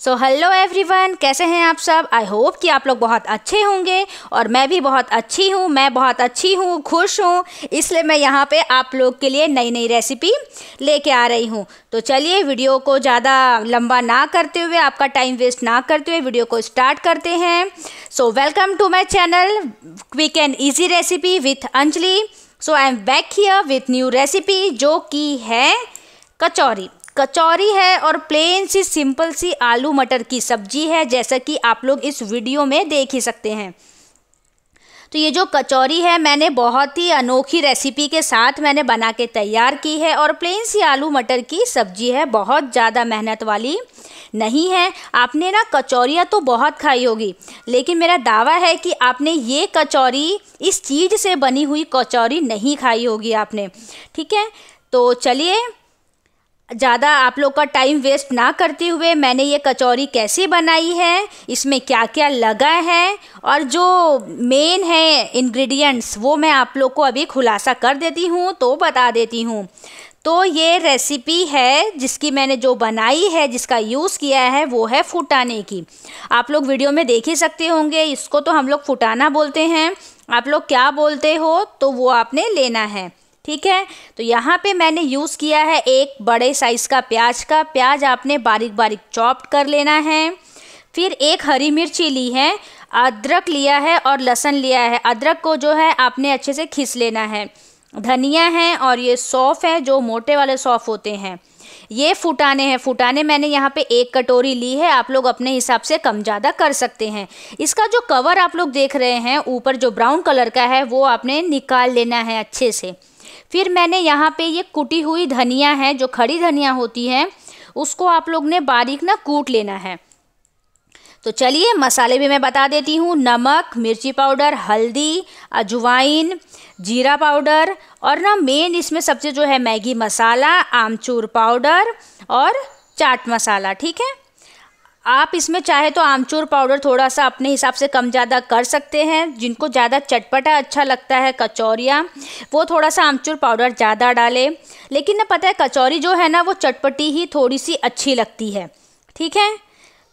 so hello everyone कैसे हैं आप सब आई होप कि आप लोग बहुत अच्छे होंगे और मैं भी बहुत अच्छी हूँ मैं बहुत अच्छी हूँ खुश हूँ इसलिए मैं यहाँ पे आप लोग के लिए नई नई रेसिपी लेके आ रही हूँ तो चलिए वीडियो को ज़्यादा लंबा ना करते हुए आपका टाइम वेस्ट ना करते हुए वीडियो को स्टार्ट करते हैं so welcome to my channel quick and easy recipe with Anjali so I am back here with new recipe जो कि है कचौरी कचौरी है और प्लेन सी सिंपल सी आलू मटर की सब्जी है जैसा कि आप लोग इस वीडियो में देख ही सकते हैं तो ये जो कचौरी है मैंने बहुत ही अनोखी रेसिपी के साथ मैंने बना के तैयार की है और प्लेन सी आलू मटर की सब्जी है बहुत ज़्यादा मेहनत वाली नहीं है आपने ना कचौरियाँ तो बहुत खाई होगी लेकिन मेरा दावा है कि आपने ये कचौरी इस चीज़ से बनी हुई कचौरी नहीं खाई होगी आपने ठीक है तो चलिए ज़्यादा आप लोग का टाइम वेस्ट ना करते हुए मैंने ये कचौरी कैसे बनाई है इसमें क्या क्या लगा है और जो मेन है इंग्रेडिएंट्स वो मैं आप लोग को अभी खुलासा कर देती हूँ तो बता देती हूँ तो ये रेसिपी है जिसकी मैंने जो बनाई है जिसका यूज़ किया है वो है फुटाने की आप लोग वीडियो में देख ही सकते होंगे इसको तो हम लोग फुटाना बोलते हैं आप लोग क्या बोलते हो तो वो आपने लेना है ठीक है तो यहाँ पे मैंने यूज़ किया है एक बड़े साइज़ का प्याज का प्याज आपने बारीक बारीक चॉप्ड कर लेना है फिर एक हरी मिर्ची ली है अदरक लिया है और लहसन लिया है अदरक को जो है आपने अच्छे से खींच लेना है धनिया है और ये सौफ़ है जो मोटे वाले सौफ़ होते हैं ये फुटाने हैं फुटाने मैंने यहाँ पे एक कटोरी ली है आप लोग अपने हिसाब से कम ज़्यादा कर सकते हैं इसका जो कवर आप लोग देख रहे हैं ऊपर जो ब्राउन कलर का है वो आपने निकाल लेना है अच्छे से फिर मैंने यहाँ पे ये कुटी हुई धनिया है जो खड़ी धनिया होती है उसको आप लोग ने बारीक ना कूट लेना है तो चलिए मसाले भी मैं बता देती हूँ नमक मिर्ची पाउडर हल्दी अजवाइन जीरा पाउडर और ना मेन इसमें सबसे जो है मैगी मसाला आमचूर पाउडर और चाट मसाला ठीक है आप इसमें चाहे तो आमचूर पाउडर थोड़ा सा अपने हिसाब से कम ज़्यादा कर सकते हैं जिनको ज़्यादा चटपटा अच्छा लगता है कचौरियाँ वो थोड़ा सा आमचूर पाउडर ज़्यादा डालें लेकिन ना पता है कचौरी जो है ना वो चटपटी ही थोड़ी सी अच्छी लगती है ठीक है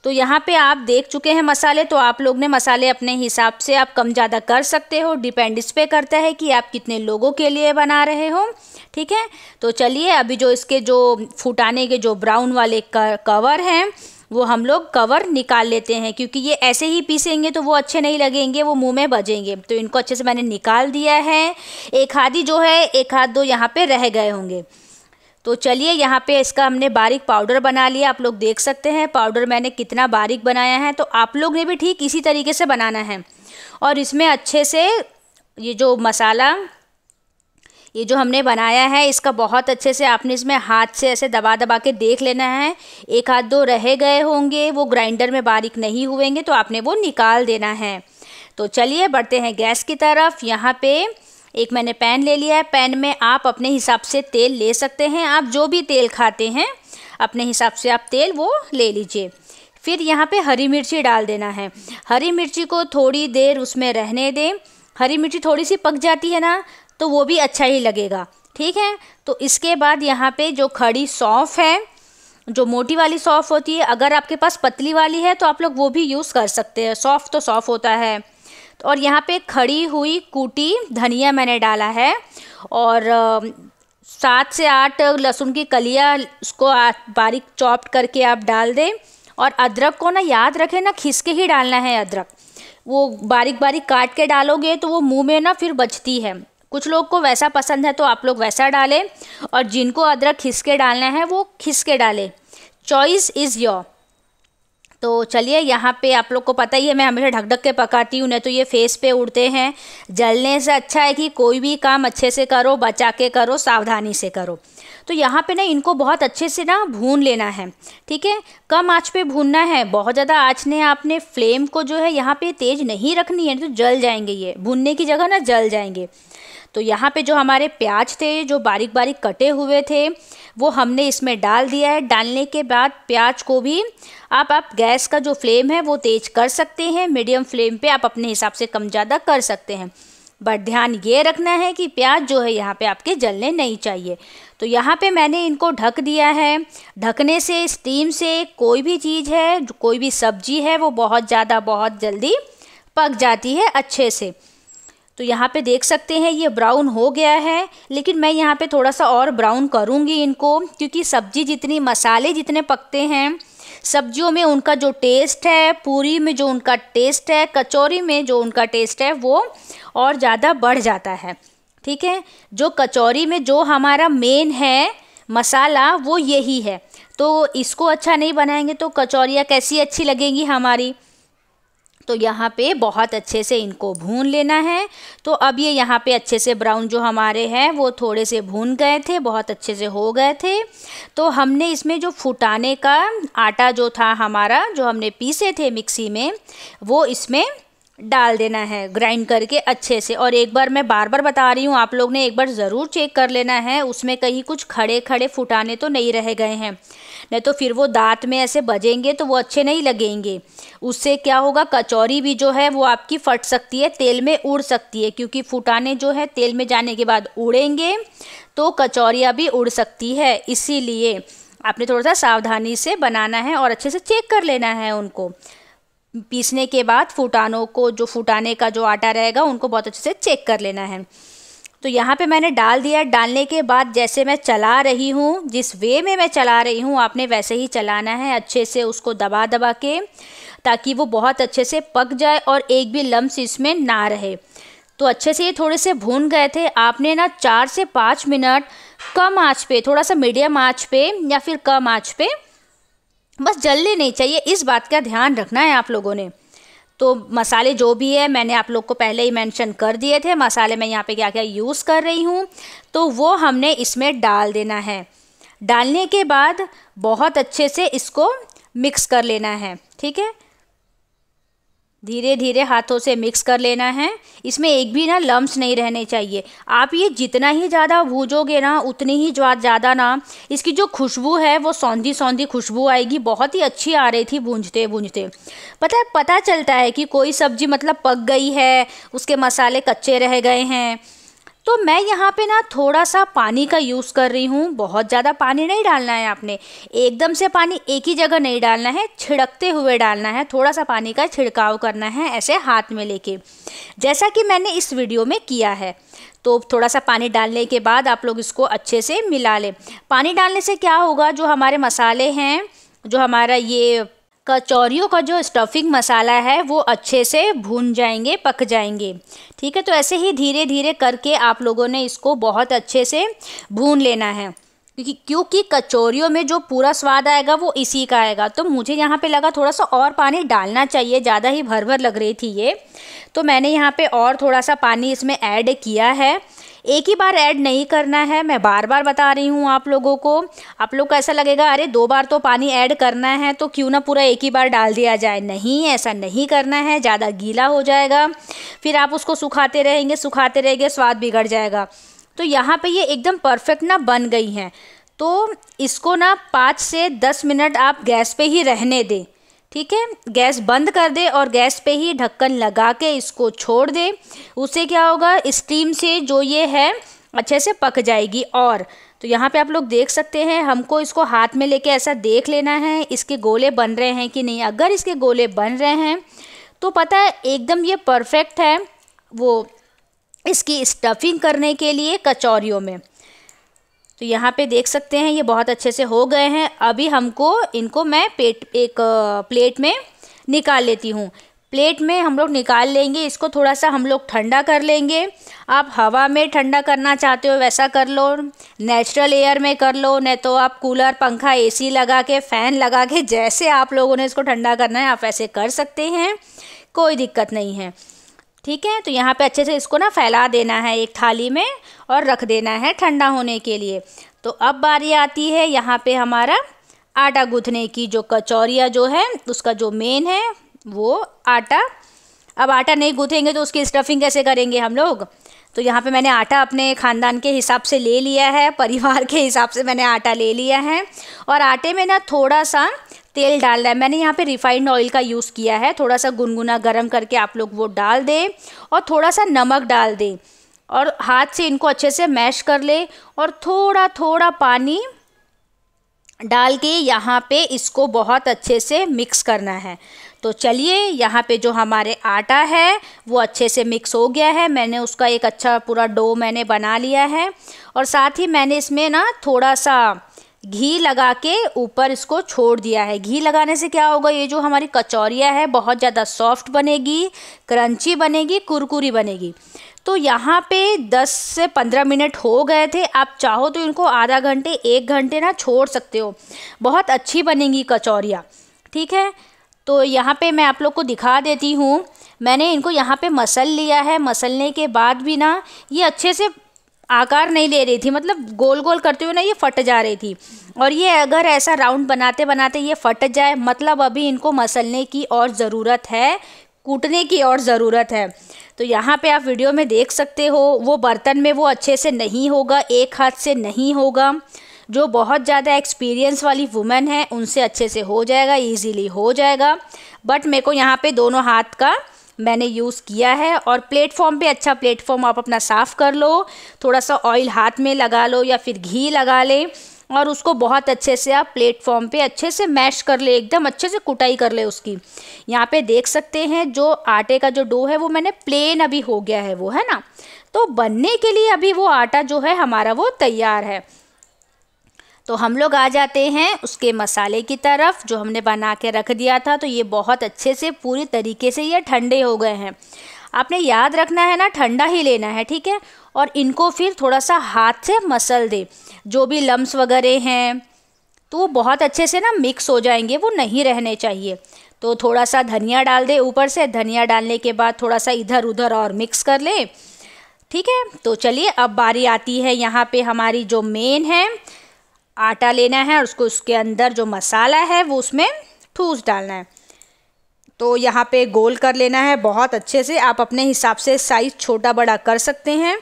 तो यहाँ पे आप देख चुके हैं मसाले तो आप लोग ने मसाले अपने हिसाब से आप कम ज़्यादा कर सकते हो डिपेंड इस पर करता है कि आप कितने लोगों के लिए बना रहे हो ठीक है तो चलिए अभी जो इसके जो फुटाने के जो ब्राउन वाले कवर हैं वो हम लोग कवर निकाल लेते हैं क्योंकि ये ऐसे ही पीसेंगे तो वो अच्छे नहीं लगेंगे वो मुंह में बजेंगे तो इनको अच्छे से मैंने निकाल दिया है एक हाथ ही जो है एक हाथ दो यहाँ पे रह गए होंगे तो चलिए यहाँ पे इसका हमने बारीक पाउडर बना लिया आप लोग देख सकते हैं पाउडर मैंने कितना बारीक बनाया है तो आप लोग ने भी ठीक इसी तरीके से बनाना है और इसमें अच्छे से ये जो मसाला ये जो हमने बनाया है इसका बहुत अच्छे से आपने इसमें हाथ से ऐसे दबा दबा के देख लेना है एक हाथ दो रह गए होंगे वो ग्राइंडर में बारीक नहीं हुएंगे तो आपने वो निकाल देना है तो चलिए बढ़ते हैं गैस की तरफ यहाँ पे एक मैंने पैन ले लिया है पैन में आप अपने हिसाब से तेल ले सकते हैं आप जो भी तेल खाते हैं अपने हिसाब से आप तेल वो ले लीजिए फिर यहाँ पे हरी मिर्ची डाल देना है हरी मिर्ची को थोड़ी देर उसमें रहने दें हरी मिर्ची थोड़ी सी पक जाती है ना तो वो भी अच्छा ही लगेगा ठीक है तो इसके बाद यहाँ पे जो खड़ी सौंफ है जो मोटी वाली सौंफ होती है अगर आपके पास पतली वाली है तो आप लोग वो भी यूज़ कर सकते हैं सौंफ तो सौंफ होता है और यहाँ पे खड़ी हुई कूटी धनिया मैंने डाला है और सात से आठ लहसुन की कलियाँ उसको बारीक चॉप्ट करके आप डाल दें और अदरक को ना याद रखें ना खिस के ही डालना है अदरक वो बारीक बारीक काट के डालोगे तो वो मुंह में ना फिर बचती है कुछ लोग को वैसा पसंद है तो आप लोग वैसा डालें और जिनको अदरक खिस के डालना है वो खिस के डालें चॉइस इज़ योर तो चलिए यहाँ पे आप लोग को पता ही है मैं हमेशा ढक ढक के पकाती हूँ नहीं तो ये फेस पे उड़ते हैं जलने से अच्छा है कि कोई भी काम अच्छे से करो बचा के करो सावधानी से करो तो यहाँ पे ना इनको बहुत अच्छे से ना भून लेना है ठीक है कम आँच पे भूनना है बहुत ज़्यादा आँच ने आपने फ्लेम को जो है यहाँ पे तेज़ नहीं रखनी है तो जल जाएंगे ये भूनने की जगह ना जल जाएंगे तो यहाँ पे जो हमारे प्याज थे जो बारीक बारीक कटे हुए थे वो हमने इसमें डाल दिया है डालने के बाद प्याज को भी आप आप गैस का जो फ्लेम है वो तेज़ कर सकते हैं मीडियम फ्लेम पे आप अपने हिसाब से कम ज़्यादा कर सकते हैं बट ध्यान ये रखना है कि प्याज जो है यहाँ पे आपके जलने नहीं चाहिए तो यहाँ पे मैंने इनको ढक दिया है ढकने से स्टीम से कोई भी चीज़ है कोई भी सब्जी है वो बहुत ज़्यादा बहुत जल्दी पक जाती है अच्छे से तो यहाँ पे देख सकते हैं ये ब्राउन हो गया है लेकिन मैं यहाँ पे थोड़ा सा और ब्राउन करूँगी इनको क्योंकि सब्जी जितनी मसाले जितने पकते हैं सब्जियों में उनका जो टेस्ट है पूरी में जो उनका टेस्ट है कचौरी में जो उनका टेस्ट है वो और ज़्यादा बढ़ जाता है ठीक है जो कचौरी में जो हमारा मेन है मसाला वो यही है तो इसको अच्छा नहीं बनाएंगे तो कचौरियाँ कैसी अच्छी लगेंगी हमारी तो यहाँ पे बहुत अच्छे से इनको भून लेना है तो अब ये यहाँ पे अच्छे से ब्राउन जो हमारे हैं वो थोड़े से भून गए थे बहुत अच्छे से हो गए थे तो हमने इसमें जो फुटाने का आटा जो था हमारा जो हमने पीसे थे मिक्सी में वो इसमें डाल देना है ग्राइंड करके अच्छे से और एक बार मैं बार बार बता रही हूँ आप लोग ने एक बार ज़रूर चेक कर लेना है उसमें कहीं कुछ खड़े खड़े फुटाने तो नहीं रह गए हैं नहीं तो फिर वो दांत में ऐसे बजेंगे तो वो अच्छे नहीं लगेंगे उससे क्या होगा कचौरी भी जो है वो आपकी फट सकती है तेल में उड़ सकती है क्योंकि फुटाने जो है तेल में जाने के बाद उड़ेंगे तो कचौरियाँ भी उड़ सकती है इसीलिए आपने थोड़ा सा सावधानी से बनाना है और अच्छे से चेक कर लेना है उनको पीसने के बाद फुटानों को जो फुटाने का जो आटा रहेगा उनको बहुत अच्छे से चेक कर लेना है तो यहाँ पे मैंने डाल दिया डालने के बाद जैसे मैं चला रही हूँ जिस वे में मैं चला रही हूँ आपने वैसे ही चलाना है अच्छे से उसको दबा दबा के ताकि वो बहुत अच्छे से पक जाए और एक भी लम्स इसमें ना रहे तो अच्छे से ये थोड़े से भून गए थे आपने ना चार से पाँच मिनट कम आँच पे थोड़ा सा मीडियम आँच पे या फिर कम आँच पे बस जलने नहीं चाहिए इस बात का ध्यान रखना है आप लोगों ने तो मसाले जो भी है मैंने आप लोग को पहले ही मेंशन कर दिए थे मसाले मैं यहाँ पे क्या क्या यूज़ कर रही हूँ तो वो हमने इसमें डाल देना है डालने के बाद बहुत अच्छे से इसको मिक्स कर लेना है ठीक है धीरे धीरे हाथों से मिक्स कर लेना है इसमें एक भी ना लम्स नहीं रहने चाहिए आप ये जितना ही ज़्यादा भूजोगे ना उतनी ही ज़्यादा ना इसकी जो खुशबू है वो सौंधी सौंधी खुशबू आएगी बहुत ही अच्छी आ रही थी भूंजते भूंजते पता पता चलता है कि कोई सब्ज़ी मतलब पक गई है उसके मसाले कच्चे रह गए हैं तो मैं यहाँ पे ना थोड़ा सा पानी का यूज़ कर रही हूँ बहुत ज़्यादा पानी नहीं डालना है आपने एकदम से पानी एक ही जगह नहीं डालना है छिड़कते हुए डालना है थोड़ा सा पानी का छिड़काव करना है ऐसे हाथ में लेके जैसा कि मैंने इस वीडियो में किया है तो थोड़ा सा पानी डालने के बाद आप लोग इसको अच्छे से मिला लें पानी डालने से क्या होगा जो हमारे मसाले हैं जो हमारा ये कचौरियों का जो स्टफिंग मसाला है वो अच्छे से भून जाएंगे पक जाएंगे ठीक है तो ऐसे ही धीरे धीरे करके आप लोगों ने इसको बहुत अच्छे से भून लेना है क्योंकि क्योंकि कचौरियों में जो पूरा स्वाद आएगा वो इसी का आएगा तो मुझे यहाँ पे लगा थोड़ा सा और पानी डालना चाहिए ज़्यादा ही भर भर लग रही थी ये तो मैंने यहाँ पे और थोड़ा सा पानी इसमें ऐड किया है एक ही बार ऐड नहीं करना है मैं बार बार बता रही हूँ आप लोगों को आप लोग को ऐसा लगेगा अरे दो बार तो पानी ऐड करना है तो क्यों ना पूरा एक ही बार डाल दिया जाए नहीं ऐसा नहीं करना है ज़्यादा गीला हो जाएगा फिर आप उसको सुखाते रहेंगे सुखाते रहेंगे स्वाद बिगड़ जाएगा तो यहाँ पर ये एकदम परफेक्ट ना बन गई हैं तो इसको ना पाँच से दस मिनट आप गैस पर ही रहने दें ठीक है गैस बंद कर दे और गैस पे ही ढक्कन लगा के इसको छोड़ दे उससे क्या होगा स्टीम से जो ये है अच्छे से पक जाएगी और तो यहाँ पे आप लोग देख सकते हैं हमको इसको हाथ में लेके ऐसा देख लेना है इसके गोले बन रहे हैं कि नहीं अगर इसके गोले बन रहे हैं तो पता है एकदम ये परफेक्ट है वो इसकी स्टफिंग करने के लिए कचौरियों में तो यहाँ पे देख सकते हैं ये बहुत अच्छे से हो गए हैं अभी हमको इनको मैं पेट एक प्लेट में निकाल लेती हूँ प्लेट में हम लोग निकाल लेंगे इसको थोड़ा सा हम लोग ठंडा कर लेंगे आप हवा में ठंडा करना चाहते हो वैसा कर लो नेचुरल एयर में कर लो नहीं तो आप कूलर पंखा एसी लगा के फ़ैन लगा के जैसे आप लोगों ने इसको ठंडा करना है आप वैसे कर सकते हैं कोई दिक्कत नहीं है ठीक है तो यहाँ पे अच्छे से इसको ना फैला देना है एक थाली में और रख देना है ठंडा होने के लिए तो अब बारी आती है यहाँ पे हमारा आटा गूँथने की जो कचौरिया जो है उसका जो मेन है वो आटा अब आटा नहीं गूँथेंगे तो उसकी स्टफिंग कैसे करेंगे हम लोग तो यहाँ पे मैंने आटा अपने ख़ानदान के हिसाब से ले लिया है परिवार के हिसाब से मैंने आटा ले लिया है और आटे में ना थोड़ा सा तेल डालना है मैंने यहाँ पे रिफाइंड ऑयल का यूज़ किया है थोड़ा सा गुनगुना गर्म करके आप लोग वो डाल दें और थोड़ा सा नमक डाल दें और हाथ से इनको अच्छे से मैश कर ले और थोड़ा थोड़ा पानी डाल के यहाँ पे इसको बहुत अच्छे से मिक्स करना है तो चलिए यहाँ पे जो हमारे आटा है वो अच्छे से मिक्स हो गया है मैंने उसका एक अच्छा पूरा डो मैंने बना लिया है और साथ ही मैंने इसमें ना थोड़ा सा घी लगा के ऊपर इसको छोड़ दिया है घी लगाने से क्या होगा ये जो हमारी कचौरिया है बहुत ज़्यादा सॉफ्ट बनेगी क्रंची बनेगी कुरकुरी बनेगी तो यहाँ पे 10 से 15 मिनट हो गए थे आप चाहो तो इनको आधा घंटे एक घंटे ना छोड़ सकते हो बहुत अच्छी बनेगी कचौरिया ठीक है तो यहाँ पे मैं आप लोग को दिखा देती हूँ मैंने इनको यहाँ पे मसल लिया है मसलने के बाद भी ना ये अच्छे से आकार नहीं ले रही थी मतलब गोल गोल करते हुए ना ये फट जा रही थी और ये अगर ऐसा राउंड बनाते बनाते ये फट जाए मतलब अभी इनको मसलने की और ज़रूरत है कूटने की और ज़रूरत है तो यहाँ पे आप वीडियो में देख सकते हो वो बर्तन में वो अच्छे से नहीं होगा एक हाथ से नहीं होगा जो बहुत ज़्यादा एक्सपीरियंस वाली वुमेन है उनसे अच्छे से हो जाएगा इजीली हो जाएगा बट मेरे को यहाँ पे दोनों हाथ का मैंने यूज़ किया है और प्लेटफॉर्म पे अच्छा प्लेटफॉर्म आप अपना साफ़ कर लो थोड़ा सा ऑयल हाथ में लगा लो या फिर घी लगा लें और उसको बहुत अच्छे से आप प्लेटफॉर्म पे अच्छे से मैश कर ले एकदम अच्छे से कुटाई कर ले उसकी यहाँ पे देख सकते हैं जो आटे का जो डो है वो मैंने प्लेन अभी हो गया है वो है ना तो बनने के लिए अभी वो आटा जो है हमारा वो तैयार है तो हम लोग आ जाते हैं उसके मसाले की तरफ जो हमने बना के रख दिया था तो ये बहुत अच्छे से पूरी तरीके से ये ठंडे हो गए हैं आपने याद रखना है ना ठंडा ही लेना है ठीक है और इनको फिर थोड़ा सा हाथ से मसल दे जो भी लम्स वगैरह हैं तो वो बहुत अच्छे से ना मिक्स हो जाएंगे वो नहीं रहने चाहिए तो थोड़ा सा धनिया डाल दे ऊपर से धनिया डालने के बाद थोड़ा सा इधर उधर और मिक्स कर ले ठीक है तो चलिए अब बारी आती है यहाँ पे हमारी जो मेन है आटा लेना है और उसको उसके अंदर जो मसाला है वो उसमें ठूस डालना है तो यहाँ पे गोल कर लेना है बहुत अच्छे से आप अपने हिसाब से साइज़ छोटा बड़ा कर सकते हैं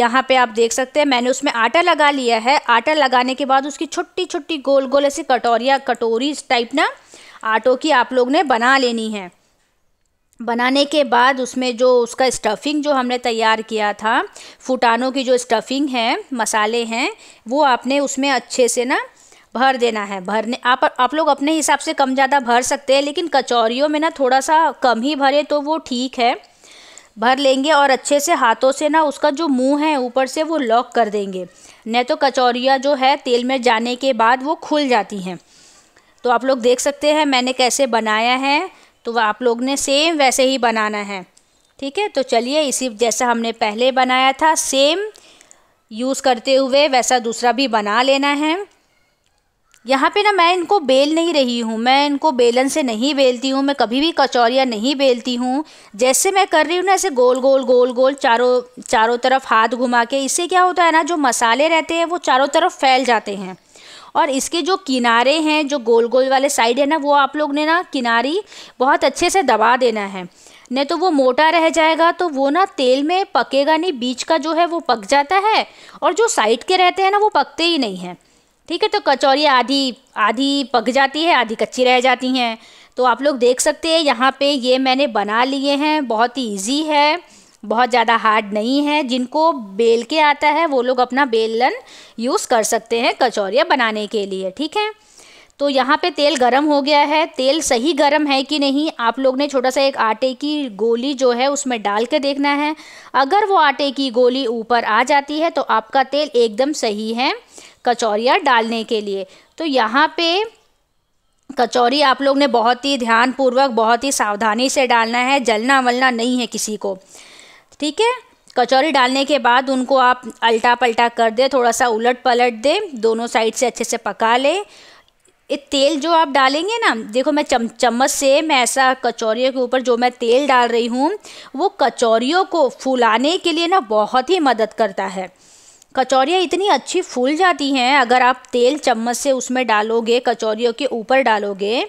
यहाँ पे आप देख सकते हैं मैंने उसमें आटा लगा लिया है आटा लगाने के बाद उसकी छोटी छोटी गोल गोल ऐसी कटोरिया कटोरी टाइप ना आटो की आप लोग ने बना लेनी है बनाने के बाद उसमें जो उसका स्टफ़िंग जो हमने तैयार किया था फुटानों की जो स्टफ़िंग है मसाले हैं वो आपने उसमें अच्छे से ना भर देना है भरने आप आप लोग अपने हिसाब से कम ज़्यादा भर सकते हैं लेकिन कचौरियों में ना थोड़ा सा कम ही भरे तो वो ठीक है भर लेंगे और अच्छे से हाथों से ना उसका जो मुंह है ऊपर से वो लॉक कर देंगे नहीं तो कचौरियाँ जो है तेल में जाने के बाद वो खुल जाती हैं तो आप लोग देख सकते हैं मैंने कैसे बनाया है तो वह आप लोग ने सेम वैसे ही बनाना है ठीक है तो चलिए इसी जैसा हमने पहले बनाया था सेम यूज़ करते हुए वैसा दूसरा भी बना लेना है यहाँ पे ना मैं इनको बेल नहीं रही हूँ मैं इनको बेलन से नहीं बेलती हूँ मैं कभी भी कचौरियाँ नहीं बेलती हूँ जैसे मैं कर रही हूँ ना ऐसे गोल गोल गोल गोल चारों चारों तरफ हाथ घुमा के इससे क्या होता है ना जो मसाले रहते हैं वो चारों तरफ फैल जाते हैं और इसके जो किनारे हैं जो गोल गोल वाले साइड है ना वो आप लोग ने ना किनारी बहुत अच्छे से दबा देना है नहीं तो वो मोटा रह जाएगा तो वो ना तेल में पकेगा नहीं बीच का जो है वो पक जाता है और जो साइड के रहते हैं ना वो पकते ही नहीं हैं ठीक है तो कचौरी आधी आधी पक जाती है आधी कच्ची रह जाती हैं तो आप लोग देख सकते हैं यहाँ पे ये मैंने बना लिए हैं बहुत ही ईजी है बहुत ज़्यादा हार्ड नहीं है जिनको बेल के आता है वो लोग अपना बेलन यूज़ कर सकते हैं कचौरियाँ बनाने के लिए ठीक है तो यहाँ पे तेल गरम हो गया है तेल सही गरम है कि नहीं आप लोग ने छोटा सा एक आटे की गोली जो है उसमें डाल के देखना है अगर वो आटे की गोली ऊपर आ जाती है तो आपका तेल एकदम सही है कचौरिया डालने के लिए तो यहाँ पे कचौरी आप लोग ने बहुत ही ध्यानपूर्वक बहुत ही सावधानी से डालना है जलना वलना नहीं है किसी को ठीक है कचौरी डालने के बाद उनको आप अल्टा पलटा कर दे थोड़ा सा उलट पलट दे दोनों साइड से अच्छे से पका ले ये तेल जो आप डालेंगे ना देखो मैं चम चम्मच से मैं ऐसा कचौरियों के ऊपर जो मैं तेल डाल रही हूँ वो कचौरियों को फुलाने के लिए ना बहुत ही मदद करता है कचौरियाँ इतनी अच्छी फूल जाती हैं अगर आप तेल चम्मच से उसमें डालोगे कचौरियों के ऊपर डालोगे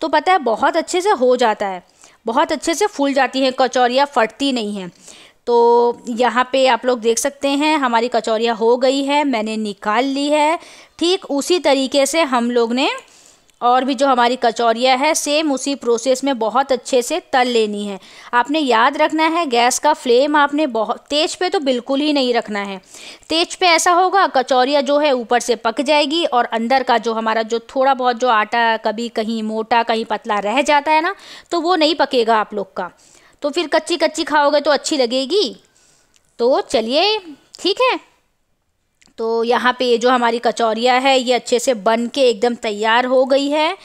तो पता है बहुत अच्छे से हो जाता है बहुत अच्छे से फूल जाती हैं कचौरियाँ फटती नहीं हैं तो यहाँ पे आप लोग देख सकते हैं हमारी कचौरियाँ हो गई है मैंने निकाल ली है ठीक उसी तरीके से हम लोग ने और भी जो हमारी कचौरिया है सेम उसी प्रोसेस में बहुत अच्छे से तल लेनी है आपने याद रखना है गैस का फ्लेम आपने बहुत तेज पे तो बिल्कुल ही नहीं रखना है तेज पे ऐसा होगा कचौरिया जो है ऊपर से पक जाएगी और अंदर का जो हमारा जो थोड़ा बहुत जो आटा कभी कहीं मोटा कहीं पतला रह जाता है ना तो वो नहीं पकेगा आप लोग का तो फिर कच्ची कच्ची खाओगे तो अच्छी लगेगी तो चलिए ठीक है तो यहाँ पे ये जो हमारी कचौरिया है ये अच्छे से बन के एकदम तैयार हो गई है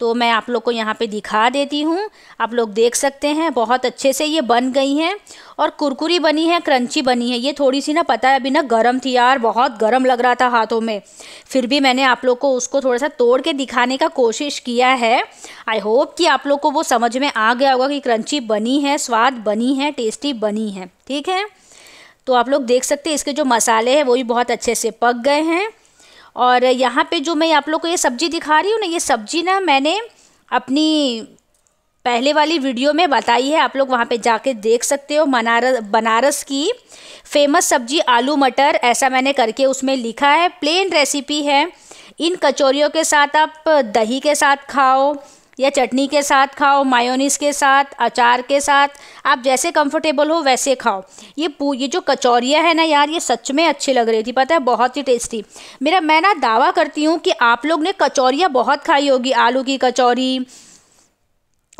तो मैं आप लोग को यहाँ पे दिखा देती हूँ आप लोग देख सकते हैं बहुत अच्छे से ये बन गई हैं और कुरकुरी बनी है क्रंची बनी है ये थोड़ी सी ना पता है अभी ना गर्म थी यार बहुत गर्म लग रहा था हाथों में फिर भी मैंने आप लोग को उसको थोड़ा सा तोड़ के दिखाने का कोशिश किया है आई होप कि आप लोग को वो समझ में आ गया होगा कि क्रंची बनी है स्वाद बनी है टेस्टी बनी है ठीक है तो आप लोग देख सकते हैं इसके जो मसाले हैं वो भी बहुत अच्छे से पक गए हैं और यहाँ पे जो मैं आप लोग को ये सब्ज़ी दिखा रही हूँ ना ये सब्ज़ी ना मैंने अपनी पहले वाली वीडियो में बताई है आप लोग वहाँ पे जाके देख सकते हो बनारस बनारस की फेमस सब्जी आलू मटर ऐसा मैंने करके उसमें लिखा है प्लेन रेसिपी है इन कचौरियों के साथ आप दही के साथ खाओ या चटनी के साथ खाओ मायोनीस के साथ अचार के साथ आप जैसे कंफर्टेबल हो वैसे खाओ ये पू ये जो कचौरियाँ है ना यार ये सच में अच्छी लग रही थी पता है बहुत ही टेस्टी मेरा मैं ना दावा करती हूँ कि आप लोग ने कचौरियाँ बहुत खाई होगी आलू की कचौरी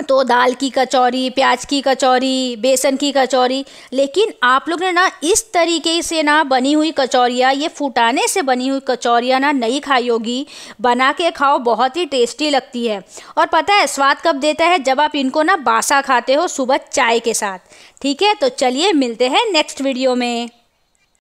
तो दाल की कचौरी प्याज की कचौरी बेसन की कचौरी लेकिन आप लोग ने ना इस तरीके से ना बनी हुई कचौरियाँ ये फुटाने से बनी हुई कचौरियाँ ना नहीं खाई होगी बना के खाओ बहुत ही टेस्टी लगती है और पता है स्वाद कब देता है जब आप इनको ना बासा खाते हो सुबह चाय के साथ ठीक है तो चलिए मिलते हैं नेक्स्ट वीडियो में